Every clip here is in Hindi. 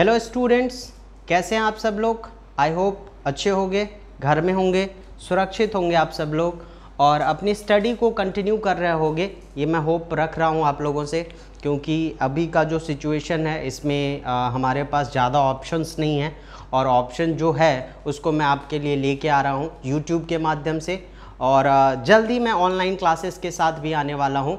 हेलो स्टूडेंट्स कैसे हैं आप सब लोग आई होप अच्छे होंगे घर में होंगे सुरक्षित होंगे आप सब लोग और अपनी स्टडी को कंटिन्यू कर रहे होंगे ये मैं होप रख रहा हूँ आप लोगों से क्योंकि अभी का जो सिचुएशन है इसमें आ, हमारे पास ज़्यादा ऑप्शंस नहीं हैं और ऑप्शन जो है उसको मैं आपके लिए लेके आ रहा हूँ यूट्यूब के माध्यम से और जल्दी मैं ऑनलाइन क्लासेस के साथ भी आने वाला हूँ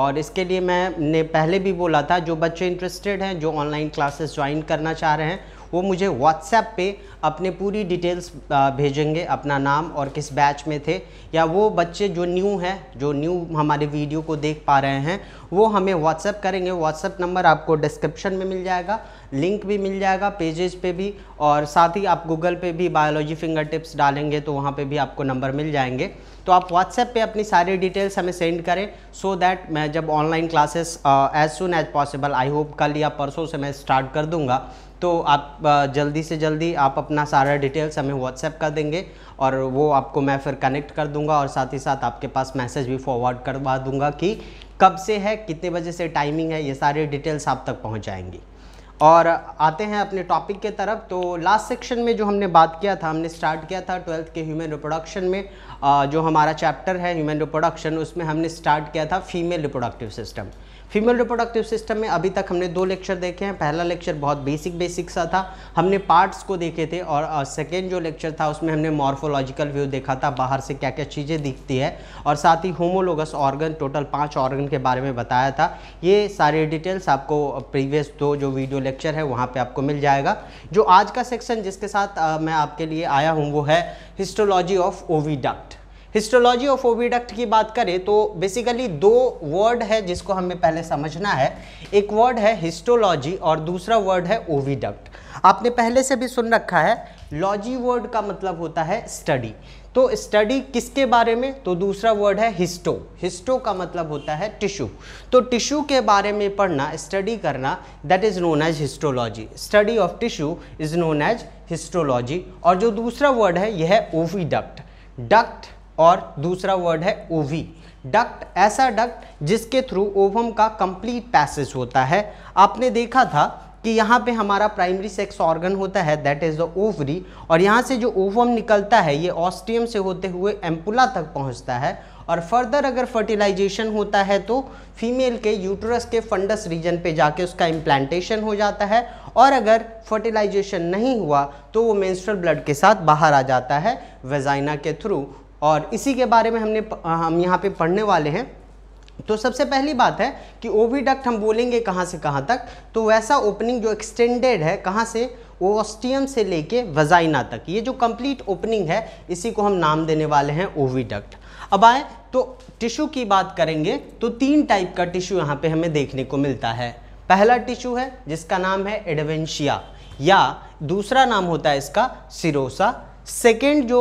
और इसके लिए मैंने पहले भी बोला था जो बच्चे इंटरेस्टेड हैं जो ऑनलाइन क्लासेस ज्वाइन करना चाह रहे हैं वो मुझे व्हाट्सएप पे अपने पूरी डिटेल्स भेजेंगे अपना नाम और किस बैच में थे या वो बच्चे जो न्यू हैं जो न्यू हमारे वीडियो को देख पा रहे हैं वो हमें व्हाट्सएप करेंगे व्हाट्सएप नंबर आपको डिस्क्रिप्शन में मिल जाएगा लिंक भी मिल जाएगा पेजेस पे भी और साथ ही आप गूगल पे भी बायोलॉजी फिंगर टिप्स डालेंगे तो वहाँ पे भी आपको नंबर मिल जाएंगे तो आप व्हाट्सएप पे अपनी सारी डिटेल्स हमें सेंड करें सो so दैट मैं जब online classes as soon as possible I hope कल या परसों से मैं स्टार्ट कर दूंगा तो आप जल्दी से जल्दी आप अपना सारा डिटेल्स हमें व्हाट्सएप कर देंगे और वो आपको मैं फिर कनेक्ट कर दूंगा और साथ ही साथ आपके पास मैसेज भी फॉरवर्ड करवा दूंगा कि कब से है कितने बजे से टाइमिंग है ये सारे डिटेल्स आप तक पहुँच जाएंगी और आते हैं अपने टॉपिक के तरफ तो लास्ट सेक्शन में जो हमने बात किया था हमने स्टार्ट किया था ट्वेल्थ के ह्यूमन रिप्रोडक्शन में जो हमारा चैप्टर है ह्यूमन रिप्रोडक्शन उसमें हमने स्टार्ट किया था female reproductive system female reproductive system में अभी तक हमने दो लेक्चर देखे हैं पहला लेक्चर बहुत बेसिक बेसिक सा था हमने पार्ट्स को देखे थे और सेकेंड जो लेक्चर था उसमें हमने मॉर्फोलॉजिकल व्यू देखा था बाहर से क्या क्या चीज़ें दिखती है और साथ ही होमोलोगस ऑर्गन टोटल पाँच ऑर्गन के बारे में बताया था ये सारे डिटेल्स आपको प्रीवियस दो जो वीडियो लेक्चर है वहाँ पर आपको मिल जाएगा जो आज का सेक्शन जिसके साथ मैं आपके लिए आया हूँ वो है histology of oviduct histology of oviduct की बात करें तो बेसिकली दो वर्ड है जिसको हमें पहले समझना है एक वर्ड है हिस्टोलॉजी और दूसरा वर्ड है ओविडक्ट आपने पहले से भी सुन रखा है लॉजी वर्ड का मतलब होता है स्टडी तो स्टडी किसके बारे में तो दूसरा वर्ड है हिस्टो हिस्टो का मतलब होता है टिश्यू तो टिश्यू के बारे में पढ़ना स्टडी करना that is known as histology study of tissue is known as histology और जो दूसरा वर्ड है यह है ओवीडक्ट डक्ट और दूसरा वर्ड है ओवी डक्ट ऐसा डक्ट जिसके थ्रू ओवम का कंप्लीट पैसेज होता है आपने देखा था कि यहाँ पे हमारा प्राइमरी सेक्स ऑर्गन होता है दैट इज़ द ओवरी और यहाँ से जो ओवम निकलता है ये ऑस्टियम से होते हुए एम्पुला तक पहुँचता है और फर्दर अगर फर्टिलाइजेशन होता है तो फीमेल के यूट्रस के फंडस रीजन पे जाके उसका इम्प्लांटेशन हो जाता है और अगर फर्टिलाइजेशन नहीं हुआ तो वो मेंस्ट्रुअल ब्लड के साथ बाहर आ जाता है वेजाइना के थ्रू और इसी के बारे में हमने हम यहाँ पे पढ़ने वाले हैं तो सबसे पहली बात है कि ओविडक्ट हम बोलेंगे कहाँ से कहाँ तक तो वैसा ओपनिंग जो एक्सटेंडेड है कहाँ से ओस्टियम से लेके वजाइना तक ये जो कंप्लीट ओपनिंग है इसी को हम नाम देने वाले हैं ओविडक्ट अब आए तो टिश्यू की बात करेंगे तो तीन टाइप का टिश्यू यहाँ पे हमें देखने को मिलता है पहला टिश्यू है जिसका नाम है एडवेंशिया या दूसरा नाम होता है इसका सिरोसा सेकेंड जो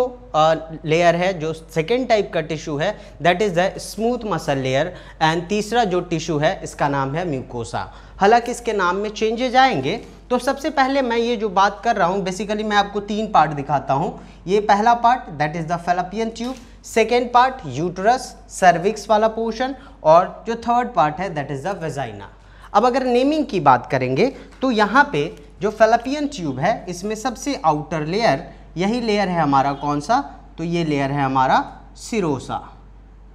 लेयर uh, है जो सेकेंड टाइप का टिश्यू है that is the smooth muscle layer and तीसरा जो टिश्यू है इसका नाम है म्यूकोसा हालांकि इसके नाम में चेंजेज आएंगे तो सबसे पहले मैं ये जो बात कर रहा हूँ बेसिकली मैं आपको तीन पार्ट दिखाता हूँ ये पहला part that is the fallopian tube second part uterus cervix वाला पोर्शन और जो थर्ड पार्ट है दैट इज़ द वेजाइना अब अगर नेमिंग की बात करेंगे तो यहाँ पे जो फेलापियन ट्यूब है इसमें सबसे आउटर लेयर यही लेयर है हमारा कौन सा तो ये लेयर है हमारा सिरोसा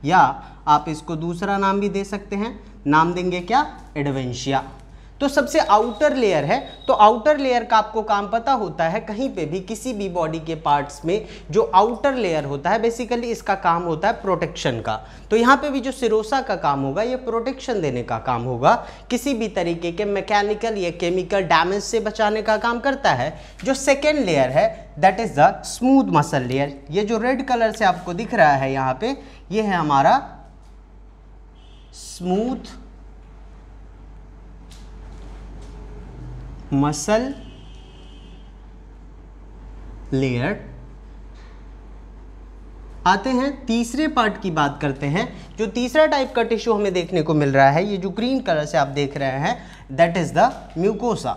या आप इसको दूसरा नाम भी दे सकते हैं नाम देंगे क्या एडवेंशिया तो सबसे आउटर लेयर है तो आउटर लेयर का आपको काम पता होता है कहीं पे भी किसी भी बॉडी के पार्ट्स में जो आउटर लेयर होता है बेसिकली इसका काम होता है प्रोटेक्शन का तो यहाँ पे भी जो सिरोसा का काम होगा ये प्रोटेक्शन देने का काम होगा किसी भी तरीके के मैकेनिकल या केमिकल डैमेज से बचाने का काम करता है जो सेकेंड लेयर है that is the smooth muscle layer ये जो रेड कलर से आपको दिख रहा है यहाँ पे ये है हमारा स्मूथ मसल लेयर आते हैं तीसरे पार्ट की बात करते हैं जो तीसरा टाइप का टिश्यू हमें देखने को मिल रहा है ये जो ग्रीन कलर से आप देख रहे हैं दैट इज द म्यूकोसा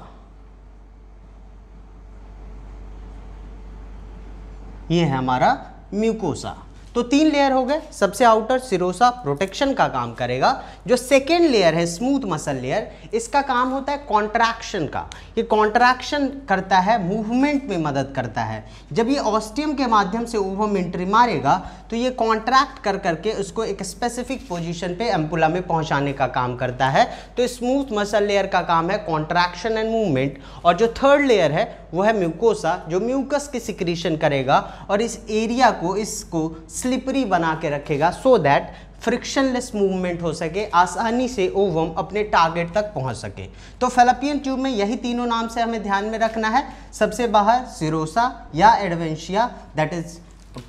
ये है हमारा म्यूकोसा तो तीन लेयर हो गए सबसे आउटर सिरोसा प्रोटेक्शन का काम करेगा जो सेकेंड लेयर है स्मूथ मसल लेयर इसका काम होता है कॉन्ट्रैक्शन का ये कॉन्ट्रैक्शन करता है मूवमेंट में मदद करता है जब ये ऑस्टियम के माध्यम से ओवम एंट्री मारेगा तो ये कॉन्ट्रैक्ट कर करके उसको एक स्पेसिफिक पोजिशन पे एम्पुला में पहुंचाने का काम करता है तो स्मूथ मसल लेयर का काम है कॉन्ट्रैक्शन एंड मूवमेंट और जो थर्ड लेयर है वो है म्यूकोसा जो म्यूकस की सिक्रीशन करेगा और इस एरिया को इसको स्लिपरी बना के रखेगा सो दैट फ्रिक्शनलेस मूवमेंट हो सके आसानी से ओवम अपने टारगेट तक पहुंच सके तो फेलपियन ट्यूब में यही तीनों नाम से हमें ध्यान में रखना है सबसे बाहर सिरोसा या एडवेंशिया दैट इज़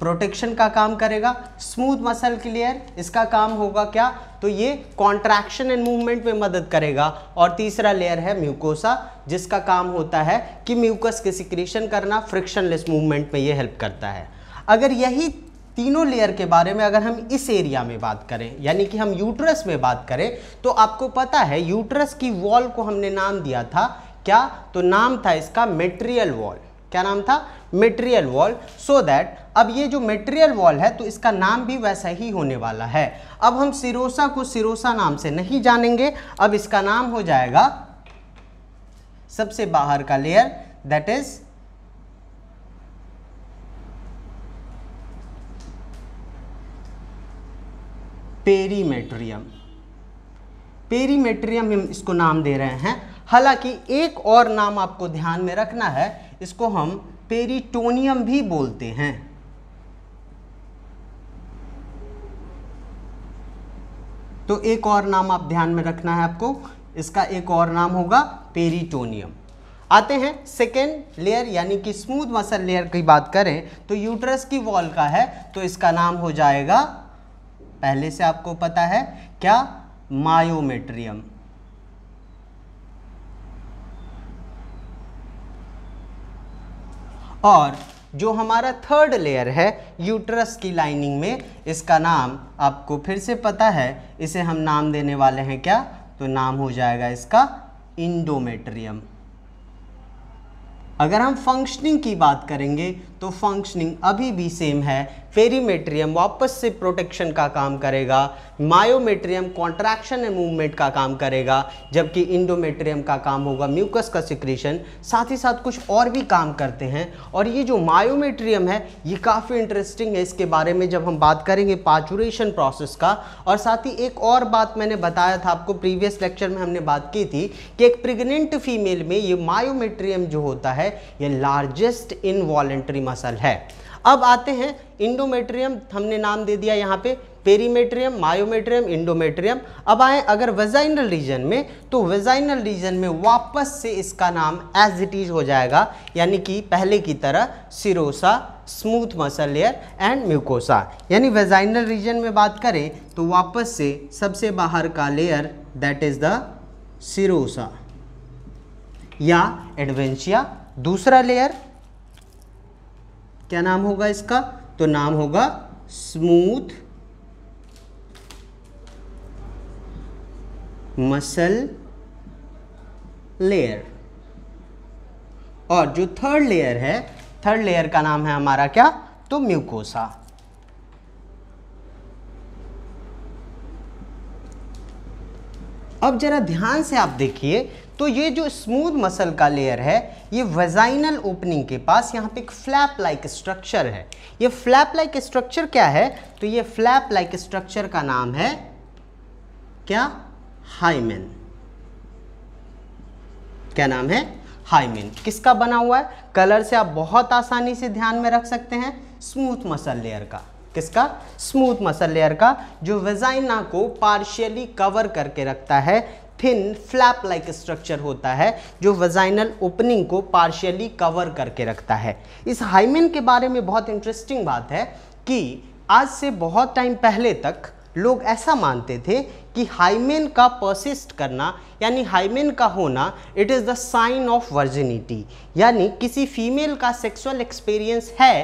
प्रोटेक्शन का काम करेगा स्मूथ मसल क्लियर इसका काम होगा क्या तो ये कॉन्ट्रैक्शन एंड मूवमेंट में मदद करेगा और तीसरा लेयर है म्यूकोसा जिसका काम होता है कि म्यूकस के सिक्रेशन करना फ्रिक्शनलेस मूवमेंट में ये हेल्प करता है अगर यही तीनों लेयर के बारे में अगर हम इस एरिया में बात करें यानी कि हम यूट्रस में बात करें तो आपको पता है यूट्रस की वॉल को हमने नाम दिया था क्या तो नाम था इसका मेटेरियल वॉल क्या नाम था मेटेरियल वॉल सो दैट अब ये जो मेटेरियल वॉल है तो इसका नाम भी वैसा ही होने वाला है अब हम सिरोसा को सिरोसा नाम से नहीं जानेंगे अब इसका नाम हो जाएगा सबसे बाहर का layer that is perimetrium perimetrium हम इसको नाम दे रहे हैं हालांकि एक और नाम आपको ध्यान में रखना है इसको हम पेरिटोनियम भी बोलते हैं तो एक और नाम आप ध्यान में रखना है आपको इसका एक और नाम होगा पेरिटोनियम आते हैं सेकेंड लेयर यानी कि स्मूथ मसल लेयर की बात करें तो यूट्रस की वॉल का है तो इसका नाम हो जाएगा पहले से आपको पता है क्या मायोमेट्रियम और जो हमारा थर्ड लेयर है यूट्रस की लाइनिंग में इसका नाम आपको फिर से पता है इसे हम नाम देने वाले हैं क्या तो नाम हो जाएगा इसका इंडोमेट्रियम अगर हम फंक्शनिंग की बात करेंगे तो फंक्शनिंग अभी भी सेम है फेरीमेट्रियम वापस से प्रोटेक्शन का काम करेगा मायोमेट्रियम कॉन्ट्रैक्शन एंड मूवमेंट का काम करेगा जबकि इंडोमेट्रियम का काम होगा म्यूकस का सिक्रीशन साथ ही साथ कुछ और भी काम करते हैं और ये जो मायोमेट्रियम है ये काफ़ी इंटरेस्टिंग है इसके बारे में जब हम बात करेंगे पाचुरेशन प्रोसेस का और साथ ही एक और बात मैंने बताया था आपको प्रीवियस लेक्चर में हमने बात की थी कि एक प्रेगनेंट फीमेल में ये मायोमेट्रियम जो होता है ये लार्जेस्ट इनवॉलेंट्री मसल है अब आते हैं इंडोमेट्रियम हमने नाम दे दिया यहाँ पे पेरीमेट्रियम मायोमेट्रियम इंडोमेट्रियम अब आए अगर वेजाइनल रीजन में तो वेजाइनल रीजन में वापस से इसका नाम एज इट इज हो जाएगा यानी कि पहले की तरह serosa smooth muscle layer and mucosa यानी वेजाइनल रीजन में बात करें तो वापस से सबसे बाहर का layer that is the serosa या एडवेंशिया दूसरा लेयर क्या नाम होगा इसका तो नाम होगा स्मूथ मसल लेयर और जो थर्ड लेयर है थर्ड लेयर का नाम है हमारा क्या तो म्यूकोसा अब जरा ध्यान से आप देखिए तो ये जो स्मूथ मसल का लेयर है ये वेजाइनल ओपनिंग के पास यहाँ पे एक फ्लैप लाइक स्ट्रक्चर है ये फ्लैप लाइक स्ट्रक्चर क्या है तो ये फ्लैप लाइक स्ट्रक्चर का नाम है क्या हाइमेन क्या नाम है हाइमेन किसका बना हुआ है कलर से आप बहुत आसानी से ध्यान में रख सकते हैं स्मूथ मसल लेयर का किसका स्मूथ मसल लेयर का जो वेजाइना को पार्शियली कवर करके रखता है थिन फ्लैप लाइक स्ट्रक्चर होता है जो वजाइनल ओपनिंग को पार्शियली कवर करके रखता है इस हाइमेन के बारे में बहुत इंटरेस्टिंग बात है कि आज से बहुत टाइम पहले तक लोग ऐसा मानते थे कि हाइमेन का परसिस्ट करना यानी हाइमेन का होना it is the sign of virginity यानी किसी फीमेल का सेक्सुअल एक्सपीरियंस है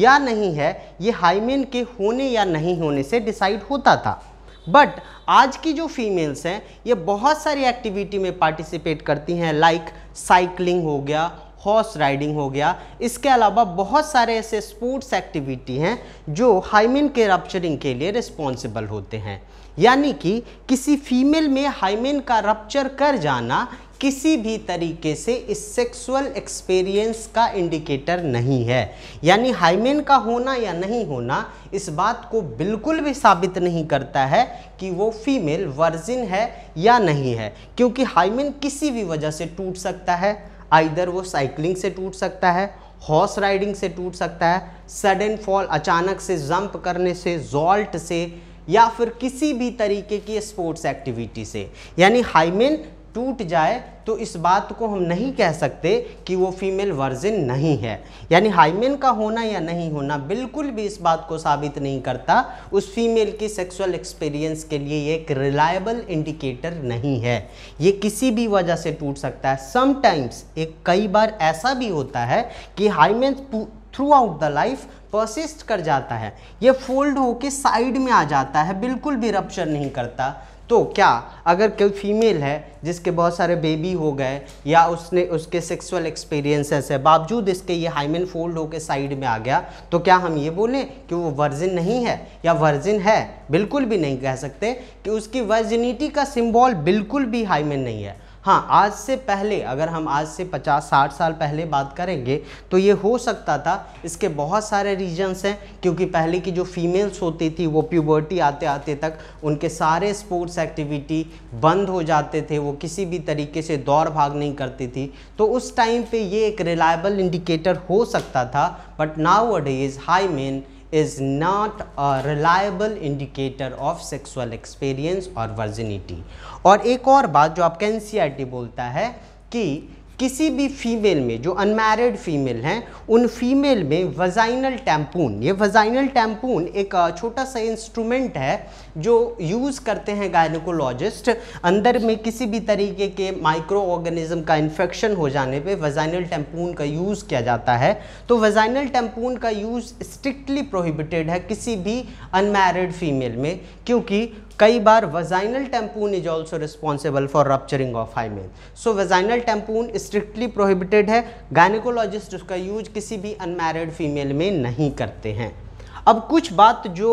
या नहीं है ये हाइमेन के होने या नहीं होने से डिसाइड होता था बट आज की जो फीमेल्स हैं ये बहुत सारी एक्टिविटी में पार्टिसिपेट करती हैं लाइक साइकिलिंग हो गया हॉर्स राइडिंग हो गया इसके अलावा बहुत सारे ऐसे स्पोर्ट्स एक्टिविटी हैं जो हाइमिन के रप्चरिंग के लिए रिस्पॉन्सिबल होते हैं यानी कि किसी फीमेल में हाइमेन का रप्चर कर जाना किसी भी तरीके से इस सेक्सुअल एक्सपीरियंस का इंडिकेटर नहीं है यानी हाईमेन का होना या नहीं होना इस बात को बिल्कुल भी साबित नहीं करता है कि वो फीमेल वर्जिन है या नहीं है क्योंकि हाईमेन किसी भी वजह से टूट सकता है आइधर वो साइकिलिंग से टूट सकता है हॉर्स राइडिंग से टूट सकता है सडन फॉल अचानक से जंप करने से जॉल्ट से या फिर किसी भी तरीके की स्पोर्ट्स एक्टिविटी से यानी हाईमेन टूट जाए तो इस बात को हम नहीं कह सकते कि वो फीमेल वर्जिन नहीं है यानी हाइमेन का होना या नहीं होना बिल्कुल भी इस बात को साबित नहीं करता उस फीमेल की सेक्सुअल एक्सपीरियंस के लिए एक रिलायबल इंडिकेटर नहीं है ये किसी भी वजह से टूट सकता है समटाइम्स एक कई बार ऐसा भी होता है कि hymen throughout the life persist कर जाता है ये फोल्ड होके साइड में आ जाता है बिल्कुल भी रप्चर नहीं करता तो क्या अगर कोई फीमेल है जिसके बहुत सारे बेबी हो गए या उसने उसके सेक्सुअल एक्सपीरियंसेस है बावजूद इसके ये हाइमेन फोल्ड होकर साइड में आ गया तो क्या हम ये बोलें कि वो वर्जिन नहीं है या वर्जिन है बिल्कुल भी नहीं कह सकते कि उसकी वर्जिनिटी का सिम्बॉल बिल्कुल भी हाइमेन नहीं है हाँ आज से पहले अगर हम आज से 50-60 साल पहले बात करेंगे तो ये हो सकता था इसके बहुत सारे रीजंस हैं क्योंकि पहले की जो फीमेल्स होती थी वो प्यूबर्टी आते आते तक उनके सारे स्पोर्ट्स एक्टिविटी बंद हो जाते थे वो किसी भी तरीके से दौड़ भाग नहीं करती थी तो उस टाइम पे ये एक रिलायबल इंडिकेटर हो सकता था but nowadays hymen is not a reliable indicator of sexual experience or virginity और एक और बात जो आपका एन बोलता है कि किसी भी फीमेल में जो अनमैरिड फीमेल हैं उन फीमेल में वजाइनल टैम्पून ये वजाइनल टैम्पून एक छोटा सा इंस्ट्रूमेंट है जो यूज़ करते हैं गायनोकोलॉजिस्ट अंदर में किसी भी तरीके के माइक्रो ऑर्गेनिज्म का इन्फेक्शन हो जाने पे वजाइनल टैम्पून का यूज़ किया जाता है तो वजाइनल टैम्पून का यूज़ स्ट्रिक्टली प्रोहिबिटेड है किसी भी अनमैरिड फीमेल में क्योंकि कई बार vaginal tampon is also responsible for rupturing of hymen so vaginal tampon strictly prohibited है गायनिकोलॉजिस्ट उसका यूज किसी भी अनमेरिड फीमेल में नहीं करते हैं अब कुछ बात जो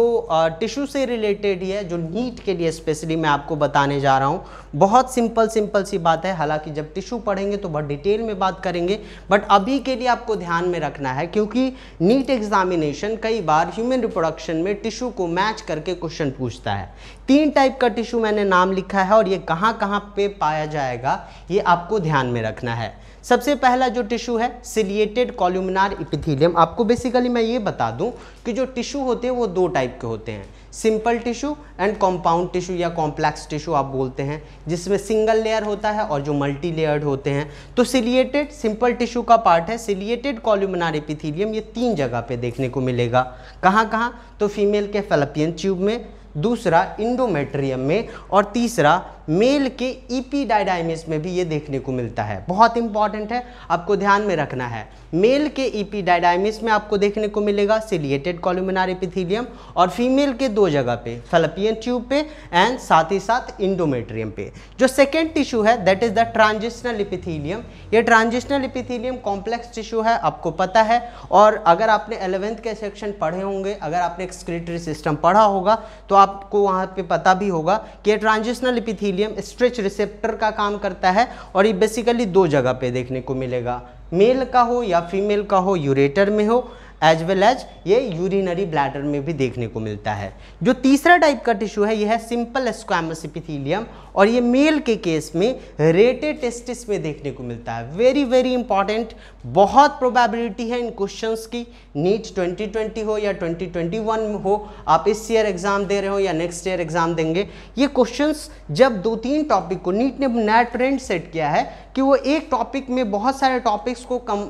टिश्यू से रिलेटेड ही है जो नीट के लिए स्पेशली मैं आपको बताने जा रहा हूँ बहुत सिंपल सिंपल सी बात है हालांकि जब टिश्यू पढ़ेंगे तो बहुत डिटेल में बात करेंगे बट अभी के लिए आपको ध्यान में रखना है क्योंकि नीट एग्जामिनेशन कई बार ह्यूमन रिप्रोडक्शन में टिश्यू को मैच करके क्वेश्चन पूछता है तीन टाइप का टिश्यू मैंने नाम लिखा है और ये कहाँ कहाँ पे पाया जाएगा ये आपको ध्यान में रखना है सबसे पहला जो टिश्यू है सिलिएटेड कॉल्यूमिनार इपिथीलियम आपको बेसिकली मैं ये बता दूं कि जो टिश्यू होते हैं वो दो टाइप के होते हैं simple tissue and compound tissue या कॉम्प्लेक्स टिश्यू आप बोलते हैं जिसमें सिंगल लेयर होता है और जो मल्टी लेयर्ड होते हैं तो सिलिएटेड सिंपल टिश्यू का पार्ट है सिलिएटेड कॉल्यूमिनार इपिथीलियम ये तीन जगह पे देखने को मिलेगा कहाँ कहाँ तो फीमेल के फेलपियन ट्यूब में दूसरा इंडोमेट्रियम में और तीसरा मेल के ईपी डायडाइमिस में भी ये देखने को मिलता है बहुत इंपॉर्टेंट है आपको ध्यान में रखना है मेल के ईपी डायडाइमिस में आपको देखने को मिलेगा सिलिएटेड कॉलोमिनार एपिथीलियम और फीमेल के दो जगह पे फलपियन ट्यूब पे एंड साथ ही साथ इंडोमेट्रियम पे जो सेकेंड टिश्यू है that is the transitional epithelium ये ट्रांजिशनल इपिथीलियम कॉम्प्लेक्स टिश्यू है आपको पता है और अगर आपने एलेवेंथ के सेक्शन पढ़े होंगे अगर आपने एक्सक्रिटरी सिस्टम पढ़ा होगा तो आपको वहाँ पर पता भी होगा कि transitional epithelium medium stretch receptor का काम करता है और ये बेसिकली दो जगह पे देखने को मिलेगा मेल का हो या फीमेल का हो यूरेटर में हो एज वेल एज ये यूरिनरी ब्लैडर में भी देखने को मिलता है जो तीसरा टाइप का टिश्यू है यह है सिंपल स्क्वामसिपिथीलियम और ये मेल के केस में रेटे टेस्टिस में देखने को मिलता है वेरी वेरी इंपॉर्टेंट बहुत प्रोबेबिलिटी है इन क्वेश्चंस की नीट 2020 हो या 2021 हो आप इस ईयर एग्जाम दे रहे हो या नेक्स्ट ईयर एग्जाम देंगे ये क्वेश्चन जब दो तीन टॉपिक को नीट ने नया ट्रेंड सेट किया है कि वो एक टॉपिक में बहुत सारे टॉपिक्स को कम,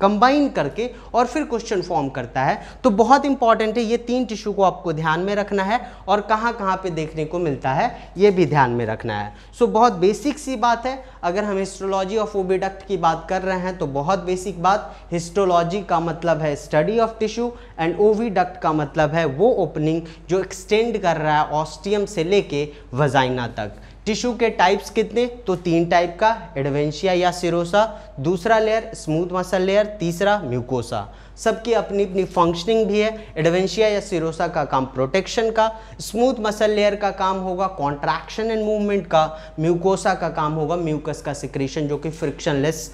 कंबाइन करके और फिर क्वेश्चन कन्जक्शन फॉर्म करता है तो बहुत इंपॉर्टेंट है ये तीन टिश्यू को आपको ध्यान में रखना है और कहाँ कहाँ पे देखने को मिलता है ये भी ध्यान में रखना है सो so, बहुत बेसिक सी बात है अगर हम हिस्ट्रोलॉजी ऑफ ओबेडक्ट की बात कर रहे हैं तो बहुत बेसिक बात हिस्ट्रोलॉजी का मतलब है study of tissue and oviduct का मतलब है वो ओपनिंग जो एक्सटेंड कर रहा है ऑस्टियम से लेके वजाइना तक टिश्यू के टाइप्स कितने तो तीन टाइप का एडवेंशिया या सिरोसा दूसरा लेयर स्मूथ मसल लेयर तीसरा म्यूकोसा सबकी अपनी अपनी फंक्शनिंग भी है एडवेंशिया या सिरोसा का काम प्रोटेक्शन का स्मूथ मसल लेयर का काम होगा कॉन्ट्रैक्शन एंड मूवमेंट का म्यूकोसा का काम होगा म्यूकस का सिक्रेशन जो कि फ्रिक्शनलेस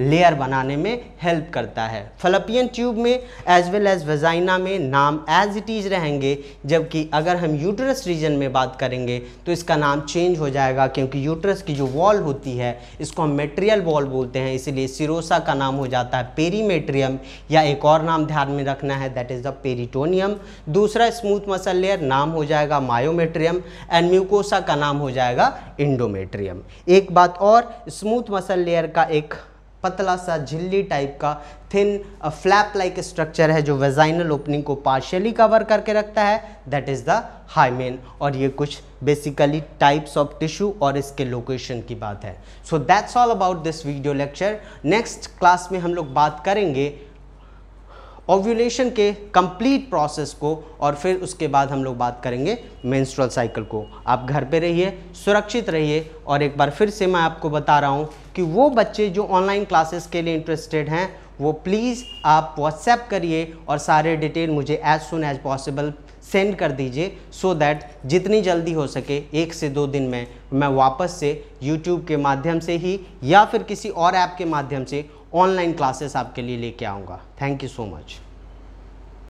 लेयर बनाने में हेल्प करता है फलपियन ट्यूब में एज वेल एज वजाइना में नाम एज इट इज़ रहेंगे जबकि अगर हम यूटरस रीजन में बात करेंगे तो इसका नाम चेंज हो जाएगा क्योंकि यूटरस की जो वॉल होती है इसको हम मेटेरियल वॉल बोलते हैं इसीलिए सिरोसा का नाम हो जाता है पेरीमेट्रियम या एक और नाम ध्यान में रखना है दैट इज़ द पेरिटोनियम दूसरा स्मूथ मसल लेयर नाम हो जाएगा मायोमेट्रियम एंड म्यूकोसा का नाम हो जाएगा इंडोमेट्रियम एक बात और स्मूथ मसल लेयर का एक पतला सा झिल्ली टाइप का थिन फ्लैप लाइक स्ट्रक्चर है जो वेजाइनल ओपनिंग को पार्शियली कवर करके रखता है दैट इज़ द हाईमेन और ये कुछ बेसिकली टाइप्स ऑफ टिश्यू और इसके लोकेशन की बात है so that's all about this video lecture next class में हम लोग बात करेंगे ओव्यूलेशन के कंप्लीट प्रोसेस को और फिर उसके बाद हम लोग बात करेंगे मेंस्ट्रुअल साइकिल को आप घर पे रहिए सुरक्षित रहिए और एक बार फिर से मैं आपको बता रहा हूँ कि वो बच्चे जो ऑनलाइन क्लासेस के लिए इंटरेस्टेड हैं वो प्लीज़ आप व्हाट्सएप करिए और सारे डिटेल मुझे as soon as possible send कर दीजिए सो दैट जितनी जल्दी हो सके एक से दो दिन में मैं वापस से यूट्यूब के माध्यम से ही या फिर किसी और ऐप के माध्यम से ऑनलाइन क्लासेस आपके लिए लेके आऊँगा थैंक यू सो मच